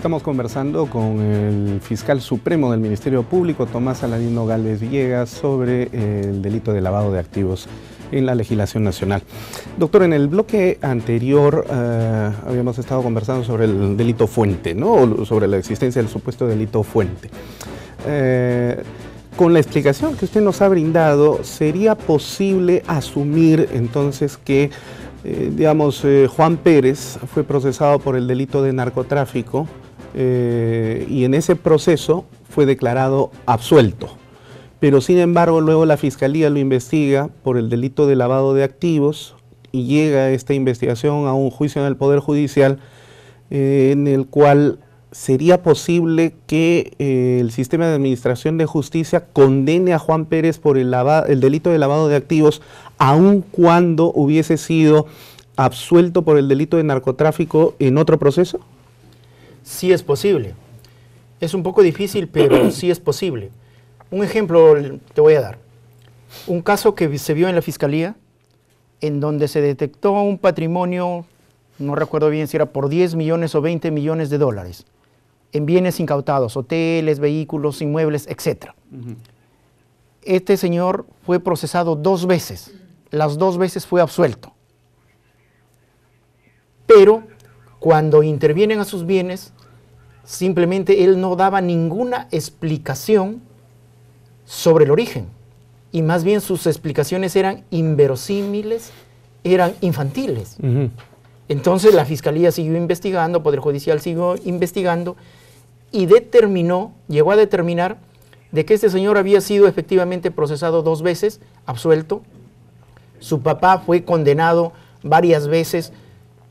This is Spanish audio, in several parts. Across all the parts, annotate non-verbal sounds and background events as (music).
Estamos conversando con el fiscal supremo del Ministerio Público, Tomás Aladino Gales Villegas, sobre eh, el delito de lavado de activos en la legislación nacional. Doctor, en el bloque anterior eh, habíamos estado conversando sobre el delito fuente, ¿no? sobre la existencia del supuesto delito fuente. Eh, con la explicación que usted nos ha brindado, ¿sería posible asumir entonces que, digamos, Juan Pérez fue procesado por el delito de narcotráfico eh, y en ese proceso fue declarado absuelto. Pero sin embargo, luego la Fiscalía lo investiga por el delito de lavado de activos y llega esta investigación a un juicio en el Poder Judicial eh, en el cual sería posible que eh, el sistema de administración de justicia condene a Juan Pérez por el delito de lavado de activos, aun cuando hubiese sido absuelto por el delito de narcotráfico en otro proceso? sí es posible. Es un poco difícil, pero (clears throat) sí es posible. Un ejemplo te voy a dar. Un caso que se vio en la fiscalía, en donde se detectó un patrimonio, no recuerdo bien si era por 10 millones o 20 millones de dólares, en bienes incautados, hoteles, vehículos, inmuebles, etc. Este señor fue procesado dos veces, las dos veces fue absuelto. Pero cuando intervienen a sus bienes, Simplemente él no daba ninguna explicación sobre el origen. Y más bien sus explicaciones eran inverosímiles, eran infantiles. Entonces la fiscalía siguió investigando, Poder Judicial siguió investigando y determinó, llegó a determinar de que este señor había sido efectivamente procesado dos veces, absuelto. Su papá fue condenado varias veces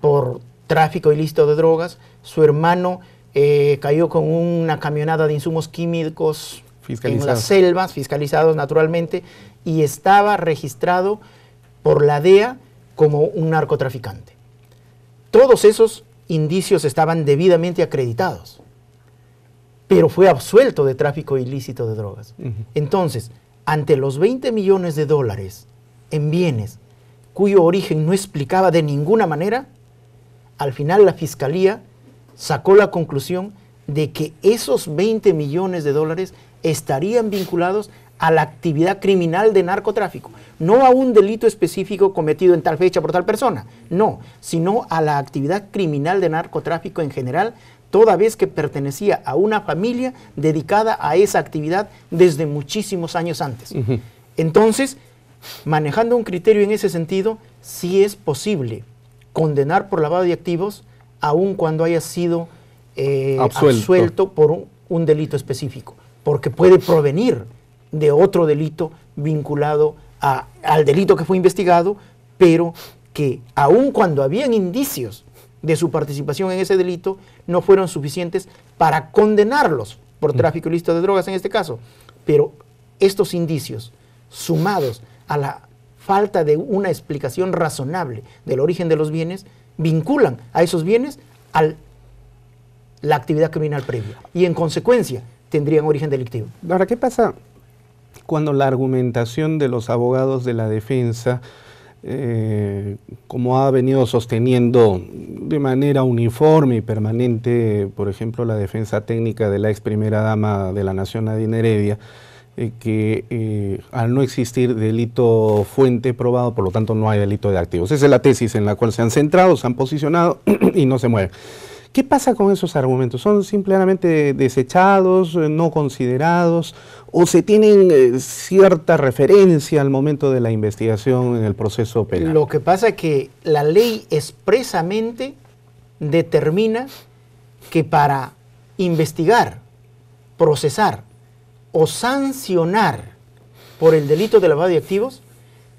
por tráfico ilícito de drogas. Su hermano eh, cayó con una camionada de insumos químicos en las selvas, fiscalizados naturalmente, y estaba registrado por la DEA como un narcotraficante. Todos esos indicios estaban debidamente acreditados, pero fue absuelto de tráfico ilícito de drogas. Entonces, ante los 20 millones de dólares en bienes cuyo origen no explicaba de ninguna manera, al final la fiscalía sacó la conclusión de que esos 20 millones de dólares estarían vinculados a la actividad criminal de narcotráfico, no a un delito específico cometido en tal fecha por tal persona, no, sino a la actividad criminal de narcotráfico en general, toda vez que pertenecía a una familia dedicada a esa actividad desde muchísimos años antes. Entonces, manejando un criterio en ese sentido, sí es posible condenar por lavado de activos aun cuando haya sido eh, absuelto. por un, delito específico, porque puede provenir de otro delito vinculado al delito que fue investigado, pero que aun cuando habían indicios de su participación en ese delito, no fueron suficientes para condenarlos por mm. tráfico ilícito de drogas en este caso. Pero estos indicios, sumados a la falta de una explicación razonable del origen de los bienes, vinculan a esos bienes a la actividad criminal previa y en consecuencia tendrían origen delictivo. Ahora, ¿qué pasa cuando la argumentación de los abogados de la defensa, eh, como ha venido sosteniendo de manera uniforme y permanente, por ejemplo, la defensa técnica de la ex primera dama de la Nación, Nadine Heredia, eh, que eh, al no existir delito fuente probado, por lo tanto no hay delito de activos. Esa es la tesis en la cual se han centrado, se han posicionado (clears throat) y no se mueven. ¿Qué pasa con esos argumentos? ¿Son simplemente desechados, eh, no considerados o se tienen cierta referencia al momento de la investigación en el proceso penal? Lo que pasa es que la ley expresamente determina que para investigar, procesar o sancionar por el delito de lavado de activos,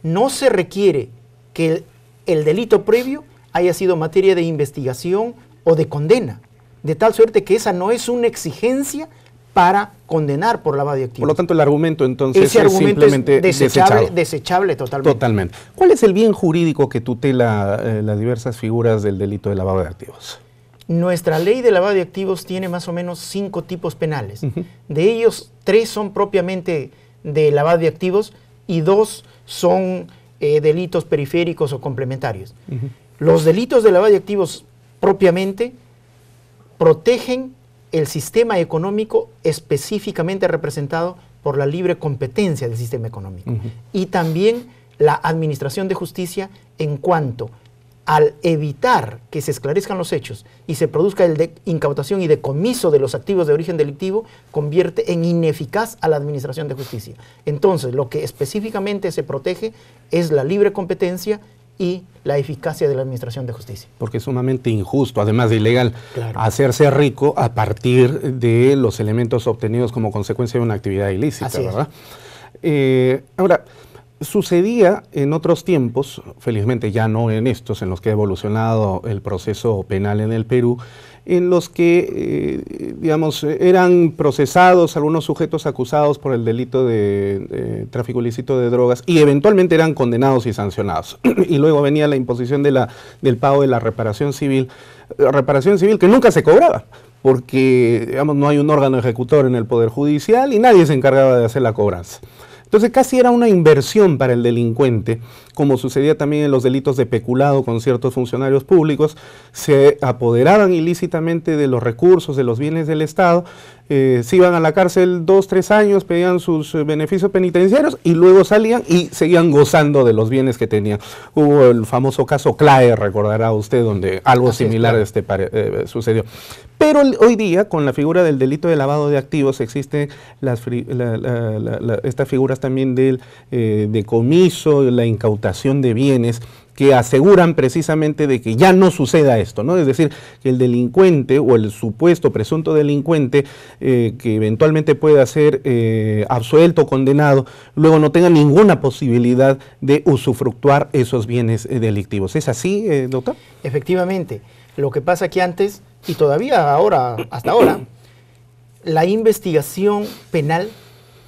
no se requiere que el, delito previo haya sido materia de investigación o de condena, de tal suerte que esa no es una exigencia para condenar por lavado de activos. Por lo tanto, el argumento entonces es simplemente desechable, desechable totalmente. Totalmente. ¿Cuál es el bien jurídico que tutela eh, las diversas figuras del delito de lavado de activos? Nuestra ley de lavado de activos tiene más o menos cinco tipos penales. De ellos, tres son propiamente de lavado de activos y dos son eh, delitos periféricos o complementarios. Los delitos de lavado de activos propiamente protegen el sistema económico específicamente representado por la libre competencia del sistema económico y también la administración de justicia en cuanto al evitar que se esclarezcan los hechos y se produzca el de incautación y decomiso de los activos de origen delictivo, convierte en ineficaz a la Administración de Justicia. Entonces, lo que específicamente se protege es la libre competencia y la eficacia de la Administración de Justicia. Porque es sumamente injusto, además de ilegal, hacerse rico a partir de los elementos obtenidos como consecuencia de una actividad ilícita, ¿verdad? Eh, ahora, Sucedía en otros tiempos, felizmente ya no en estos, en los que ha evolucionado el proceso penal en el Perú, en los que, eh, digamos, eran procesados algunos sujetos acusados por el delito de, tráfico ilícito de drogas y eventualmente eran condenados y sancionados. (clears throat) y luego venía la imposición del pago de la reparación civil, eh, reparación civil que nunca se cobraba, porque, digamos, no hay un órgano ejecutor en el Poder Judicial y nadie se encargaba de hacer la cobranza. Entonces casi era una inversión para el delincuente, como sucedía también en los delitos de peculado con ciertos funcionarios públicos, se apoderaban ilícitamente de los recursos, de los bienes del Estado eh, se iban a la cárcel dos, tres años, pedían sus eh, beneficios penitenciarios y luego salían y seguían gozando de los bienes que tenían. Hubo el famoso caso CLAE, recordará usted, donde algo similar este, eh, sucedió. Pero hoy día, con la figura del delito de lavado de activos, existen estas figuras también del decomiso, la incautación de bienes que aseguran precisamente de que ya no suceda esto, ¿no? Es decir, que el delincuente o el supuesto presunto delincuente eh, que eventualmente pueda ser absuelto eh, absuelto, condenado, luego no tenga ninguna posibilidad de usufructuar esos bienes eh, delictivos. ¿Es así, doctor? Efectivamente. Lo que pasa que antes, y todavía ahora, hasta ahora, la investigación penal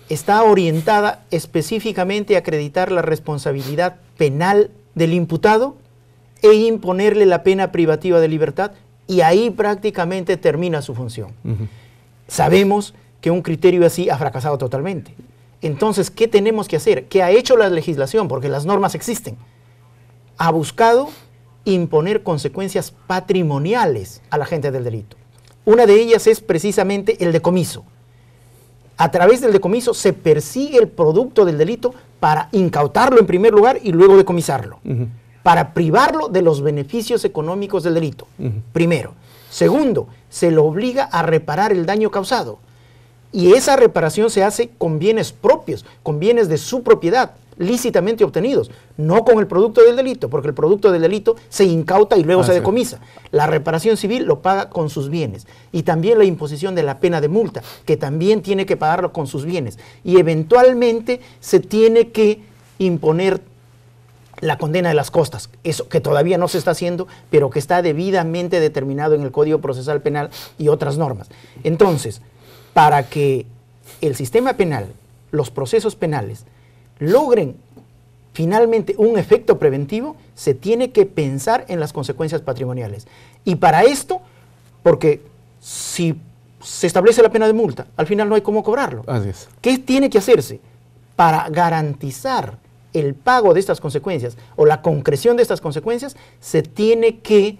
está orientada específicamente a acreditar la responsabilidad penal del imputado e imponerle la pena privativa de libertad y ahí prácticamente termina su función. Sabemos que un criterio así ha fracasado totalmente. Entonces, ¿qué tenemos que hacer? ¿Qué ha hecho la legislación? Porque las normas existen. Ha buscado imponer consecuencias patrimoniales a la gente del delito. Una de ellas es precisamente el decomiso. A través del decomiso se persigue el producto del delito para incautarlo en primer lugar y luego decomisarlo, para privarlo de los beneficios económicos del delito, primero. Segundo, se lo obliga a reparar el daño causado. Y esa reparación se hace con bienes propios, con bienes de su propiedad lícitamente obtenidos, no con el producto del delito, porque el producto del delito se incauta y luego se decomisa. La reparación civil lo paga con sus bienes y también la imposición de la pena de multa, que también tiene que pagarlo con sus bienes y eventualmente se tiene que imponer la condena de las costas, eso que todavía no se está haciendo, pero que está debidamente determinado en el Código Procesal Penal y otras normas. Entonces, para que el sistema penal, los procesos penales, logren finalmente un efecto preventivo, se tiene que pensar en las consecuencias patrimoniales. Y para esto, porque si se establece la pena de multa, al final no hay cómo cobrarlo. ¿Qué tiene que hacerse para garantizar el pago de estas consecuencias o la concreción de estas consecuencias? Se tiene que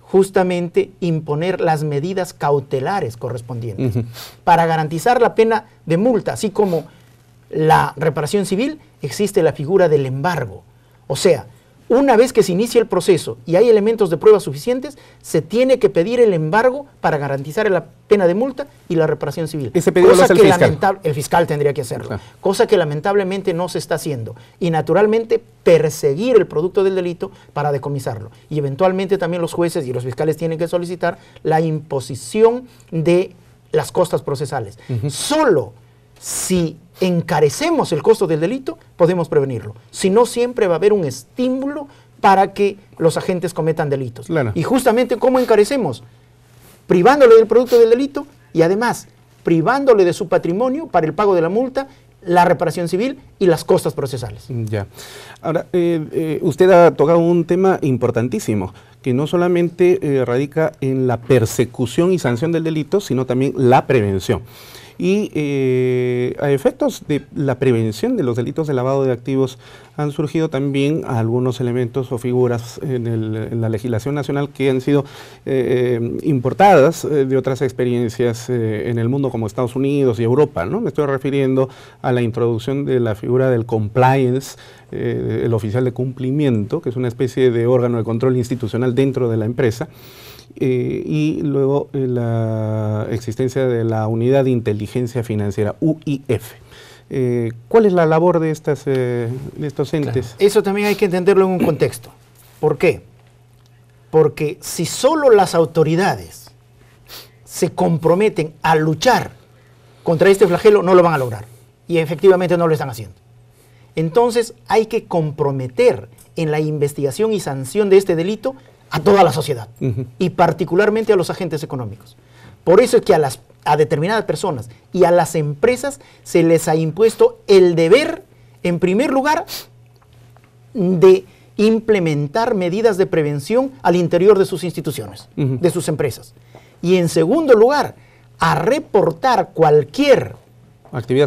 justamente imponer las medidas cautelares correspondientes para garantizar la pena de multa, así como la reparación civil, existe la figura del embargo. O sea, una vez que se inicia el proceso y hay elementos de prueba suficientes, se tiene que pedir el embargo para garantizar la pena de multa y la reparación civil. cosa que el fiscal. tendría que hacerlo, cosa que lamentablemente no se está haciendo. Y naturalmente perseguir el producto del delito para decomisarlo. Y eventualmente también los jueces y los fiscales tienen que solicitar la imposición de las costas procesales. Solo si encarecemos el costo del delito, podemos prevenirlo. Si no, siempre va a haber un estímulo para que los agentes cometan delitos. Y justamente, ¿cómo encarecemos? Privándole del producto del delito y además privándole de su patrimonio para el pago de la multa la reparación civil y las costas procesales. Ya. Ahora, eh, eh, usted ha tocado un tema importantísimo, que no solamente eh, radica en la persecución y sanción del delito, sino también la prevención y eh, a efectos de la prevención de los delitos de lavado de activos han surgido también algunos elementos o figuras en, la legislación nacional que han sido eh, eh, importadas de otras experiencias en el mundo como Estados Unidos y Europa. ¿no? Me estoy refiriendo a la introducción de la figura del compliance, el oficial de cumplimiento, que es una especie de órgano de control institucional dentro de la empresa, y luego la existencia de la unidad de inteligencia Inteligencia Financiera, UIF. Eh, ¿Cuál es la labor de, estas, eh, estos entes? Eso también hay que entenderlo en un contexto. ¿Por qué? Porque si solo las autoridades se comprometen a luchar contra este flagelo, no lo van a lograr. Y efectivamente no lo están haciendo. Entonces hay que comprometer en la investigación y sanción de este delito a toda la sociedad y particularmente a los agentes económicos. Por eso es que a las a determinadas personas y a las empresas se les ha impuesto el deber, en primer lugar, de implementar medidas de prevención al interior de sus instituciones, de sus empresas. Y en segundo lugar, a reportar cualquier actividad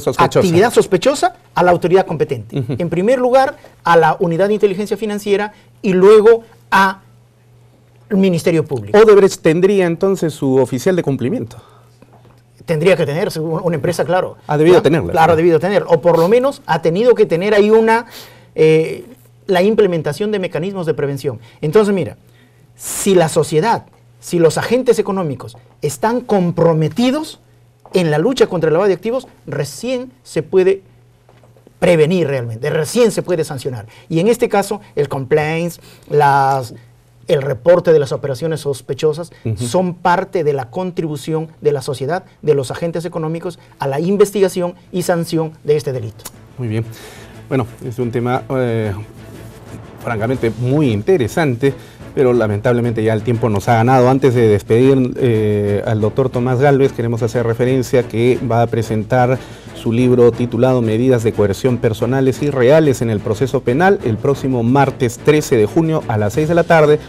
sospechosa, a la autoridad competente. En primer lugar, a la unidad de inteligencia financiera y luego a Ministerio Público. Odebrecht tendría entonces su oficial de cumplimiento tendría que tener, una empresa, claro. Ha debido tenerla. Claro, ha debido tener. O por lo menos ha tenido que tener ahí una, eh, la implementación de mecanismos de prevención. Entonces, mira, si la sociedad, si los agentes económicos están comprometidos en la lucha contra el lavado de activos, recién se puede prevenir realmente, recién se puede sancionar. Y en este caso, el compliance, las el reporte de las operaciones sospechosas, son parte de la contribución de la sociedad, de los agentes económicos, a la investigación y sanción de este delito. Muy bien. Bueno, es un tema eh, francamente muy interesante, pero lamentablemente ya el tiempo nos ha ganado. Antes de despedir eh, al doctor Tomás Galvez, queremos hacer referencia que va a presentar su libro titulado Medidas de coerción personales y reales en el proceso penal el próximo martes 13 de junio a las 6 de la tarde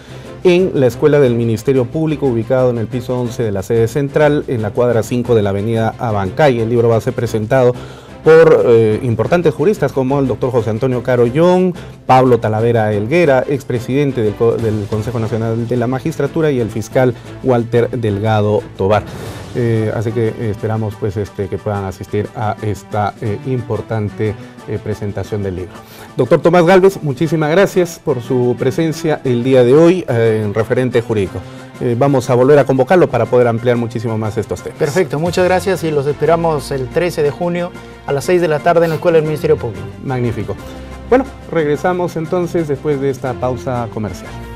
en la Escuela del Ministerio Público ubicado en el piso 11 de la sede central en la cuadra 5 de la avenida Abancay. El libro va a ser presentado por eh, importantes juristas como el doctor José Antonio Caro Pablo Talavera Elguera, expresidente del, del Consejo Nacional de la Magistratura y el fiscal Walter Delgado Tobar. Eh, así que eh, esperamos pues, este, que puedan asistir a esta eh, importante presentación del libro. Doctor Tomás Galvez, muchísimas gracias por su presencia el día de hoy en referente jurídico. vamos a volver a convocarlo para poder ampliar muchísimo más estos temas. Perfecto, muchas gracias y los esperamos el 13 de junio a las 6 de la tarde en la Escuela del Ministerio Público. Magnífico. Bueno, regresamos entonces después de esta pausa comercial.